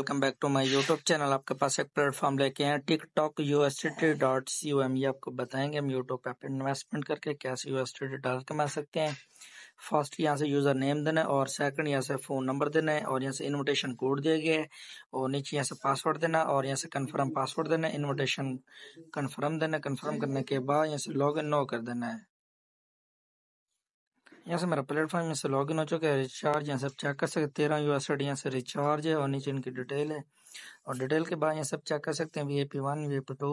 Welcome back to my YouTube channel आपके पास एक प्लेटफॉर्म लेके हैं TikTok UST dot C O M ये आपको बताएंगे हम यूट्यूब पे इन्वेस्टमेंट करके कैसे यूएसटी डॉट कमा सकते हैं फर्स्ट यहाँ से यूज़र नेम देना है और सेकंड यहाँ से फ़ोन नंबर देना है और यहाँ से इनविटेशन कोड दिया गया है और नीचे यहाँ से पासवर्ड देना और यहाँ से कन्फर्म पासवर्ड देना है इन्विटेशन कन्फर्म देना कन्फर्म करने के बाद यहाँ से लॉग इन नो कर देना है यहाँ से मेरा प्लेटफॉर्म यहाँ से लॉग इन हो चुका है रिचार्ज यहाँ सब चेक कर सकते हैं तेरह यू एस यहाँ से रिचार्ज है और नीचे इनकी डिटेल है और डिटेल के बाद यहाँ सब चेक कर सकते हैं V A P one V A P two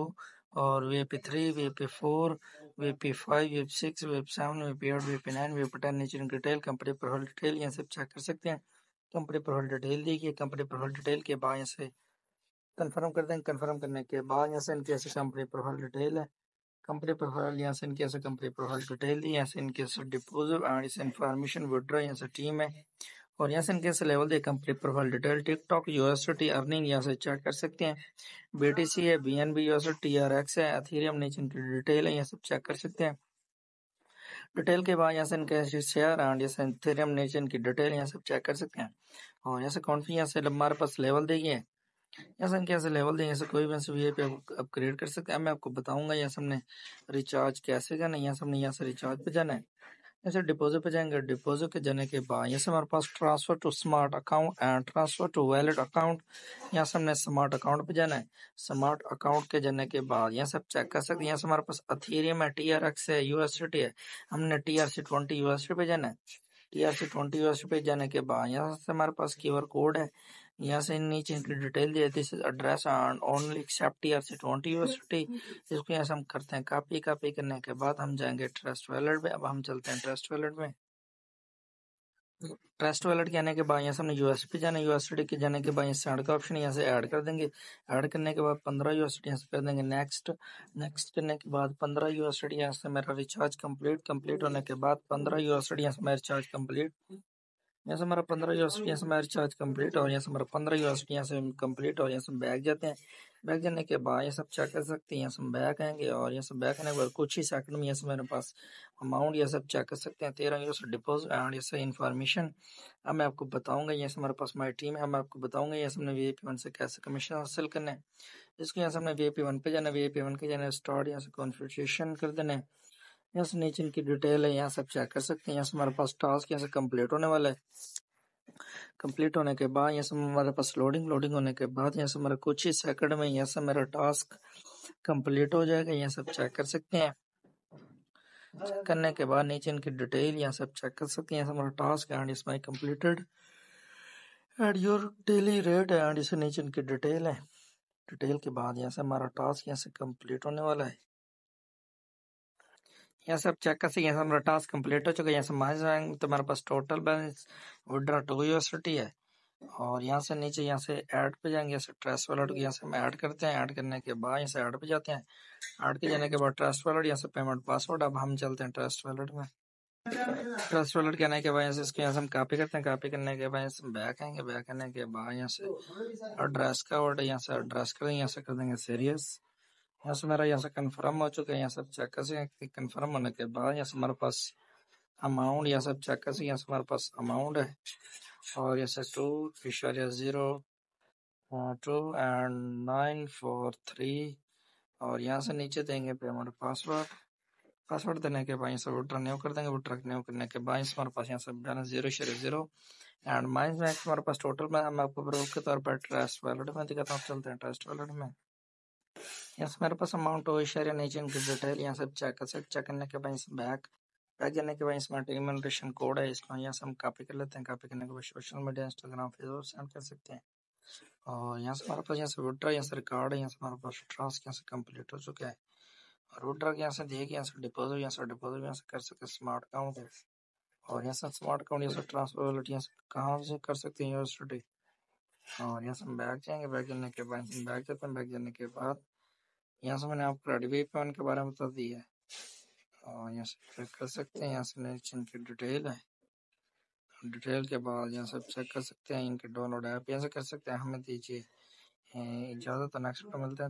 और V A P three V A P four V A P five V A P six V A P seven V A P eight V A P nine V A P ten नीचे इनकी detail company profile detail यहाँ सब check कर सकते हैं company profile detail देखिए company profile detail के बाद यहाँ से कन्फर्म कर देंगे कन्फर्म करने के बाद यहाँ से इनकी ऐसी कंपनी प्रोफाइल डिटेल है कंपनी प्रोफाइल यहाँ से इनके ऐसा कंपनी प्रोफाइल डिटेल दी यहाँ से इनके ऐसे deposit and इस information withdraw यहाँ से टीम है और यहाँ से इनके ऐसे लेवल दे company profile detail TikTok USD earning यहाँ से चेक कर सकते हैं बीटीसी है B B N T R X है अथीरियम नीचे इनकी डिटेल है यहाँ सब चेक कर सकते हैं डिटेल के बाद यहाँ से इनके शेयर एंड यहाँ से थेरियम नेशन इनकी डिटेल यहाँ सब चेक कर सकते हैं और यहाँ से कौन सी यहाँ से हमारे पास लेवल देगी है ऐसा हम कैसे लेवल दें ऐसे कोई भी ऐसे वी पे अपग्रेड कर सकते हैं मैं आपको बताऊंगा यहाँ से हमने रिचार्ज कैसे करना है यहाँ से हमने यहाँ से रिचार्ज पे जाना है ऐसे डिपॉजिट पे जाएंगे डिपॉजिट के जाने के बाद यहाँ से हमारे पास transfer to smart account and transfer to valid account यहाँ से हमने स्मार्ट अकाउंट पे जाना है स्मार्ट अकाउंट के जाने के बाद यहाँ से आप चेक कर सकते हैं यहाँ से हमारे पास अथीरियम है टी है यूएसटी है हमने T R C twenty USD पे जाना है से ट्वेंटी वेबसाइट पे जाने के बाद यहाँ से हमारे पास क्यू आर कोड है यहाँ से नीचे इनकी डिटेल दिए this address and only accept TRC twenty university इसको यहाँ से हम करते हैं कॉपी कॉपी करने के बाद हम जाएंगे ट्रस्ट वैलेट में अब हम चलते हैं ट्रस्ट वैलेट में ट्रस्ट वॉलेट के आने के बाद यहाँ से हमने यूएसडी जाना यूएसडी के जाने के बाद यहाँ से ऐड का ऑप्शन यहाँ से ऐड कर देंगे ऐड करने के बाद पंद्रह यूएसडी यहाँ से कर देंगे नेक्स्ट नेक्स्ट करने के बाद पंद्रह यूएसडी यहाँ से मेरा रिचार्ज कंप्लीट कंप्लीट होने के बाद पंद्रह यूएसडी यहाँ से मेरा रिचार्ज कंप्लीट यहाँ से हमारा पंद्रह यूनिवर्सिटी यहाँ से हमारा रिचार्ज कम्प्लीट और यहाँ से हमारा पंद्रह यूनिवर्सिटी यहाँ से कम्प्लीट और यहाँ से बैग जाते हैं बैग जाने के बाद ये सब चेक कर सकते हैं यहाँ से हम बैग आएंगे और यहाँ से बैग आने के बाद कुछ ही सेकंड में यहाँ से मेरे पास अमाउंट ये सब चेक कर सकते हैं तेरह यूनिवर्सिटी डिपोजिट एंड ये इन्फॉर्मेशन अब मैं आपको बताऊंगा यहाँ से हमारे पास हमारी टीम है मैं आपको बताऊंगा यहाँ से हमने वी वन से कैसे कमीशन हासिल करना है इसको यहाँ से हमने वी वन पे जाना वी वन के जाना स्टार्ट यहाँ से कॉन्फ्रेशन कर देना है यहाँ से नीचे इनकी डिटेल है यहाँ से आप चेक कर सकते हैं यहाँ से हमारे पास टास्क यहाँ से कम्प्लीट होने वाला है कम्प्लीट होने के बाद यहाँ से हमारे पास लोडिंग लोडिंग होने के बाद यहाँ से हमारे कुछ ही सेकंड में यहाँ से मेरा टास्क कम्प्लीट हो जाएगा यहाँ से आप चेक कर सकते हैं चेक करने के बाद नीचे इनकी डिटेल यहाँ से आप चेक कर सकते हैं यहाँ से हमारा task and is my completed add your daily rate and इसे नीचे इनकी डिटेल है डिटेल के बाद यहाँ से हमारा टास्क यहाँ से कम्प्लीट होने वाला है यहाँ से आप चेक कर सकते हैं हमारा टास्क कंप्लीट हो चुका है यहाँ से माइनस बैंक तो हमारे पास total balance withdraw to university है और यहाँ से नीचे यहाँ से ऐड पे जाएंगे यहाँ से ट्रेस वॉलेट यहाँ से हम ऐड करते हैं ऐड करने के बाद यहाँ से ऐड पे जाते हैं ऐड के जाने के बाद ट्रस्ट वॉलेट यहाँ से पेमेंट पासवर्ड अब हम चलते हैं ट्रस्ट वॉलेट में ट्रस्ट वॉलेट के आने के बाद से इसको यहाँ से हम कॉपी करते हैं कॉपी करने के बाद से बैक आएंगे बैक आने के बाद यहाँ से एड्रेस का वर्ड यहाँ से एड्रेस कर देंगे यहाँ से कर देंगे सीरियस यहाँ से मेरा यहाँ से कन्फर्म हो चुका है यहाँ सब चेक से कन्फर्म होने के बाद यहाँ से हमारे पास अमाउंट यहाँ सब चेक से यहाँ से हमारे पास अमाउंट है और यहाँ से टू फिशर या zero two and nine four three और यहाँ से नीचे देंगे पे हमारा पासवर्ड पासवर्ड देने के बाद यहाँ से विड्रा न्यू कर देंगे विड्रा न्यू करने के बाद हमारे पास यहाँ से balance zero share zero and minus में हमारे पास टोटल में हम आपको ब्रोक के तौर पर ट्रस्ट वैलेट में दिखाता हूँ चलते हैं ट्रस्ट वैलेट में यहाँ से मेरे पास अमाउंट ओशर या नेचर की डिटेल यहाँ से चेक कर सकते चेक करने के बाद इसमें बैक बैक करने के बाद इसमें रिम्यूनरेशन कोड है इसको यहाँ से हम कॉपी कर लेते हैं कॉपी करने के बाद social media Instagram Facebook send कर सकते हैं और यहाँ से हमारे पास यहाँ से विड्रा यहाँ से रिकॉर्ड है यहाँ से हमारे पास ट्रांस यहाँ से कम्प्लीट हो चुका है और विड्रा यहाँ से देखिए यहाँ से डिपोजिट यहाँ से डिपोजिट यहाँ से कर सकते हैं स्मार्ट अकाउंट है और यहाँ से स्मार्ट अकाउंट यहाँ से ट्रांसफर वॉलेट यहाँ से कहाँ से कर सकते हैं यूनिवर्सिटी और यहाँ से हम बैग जाएंगे बैग जाने के बाद बैग जाते हैं बैग जाने के बाद यहाँ से मैंने आपको रेडवे प्लान के बारे में बता दिया है और यहाँ से चेक कर सकते हैं यहाँ से नेक्स्ट इनकी डिटेल है डिटेल के बाद यहाँ से चेक कर सकते हैं इनके डाउनलोड ऐप यहाँ से कर सकते हैं हमें दीजिए इजाज़त नेक्स्ट मिलते हैं तो।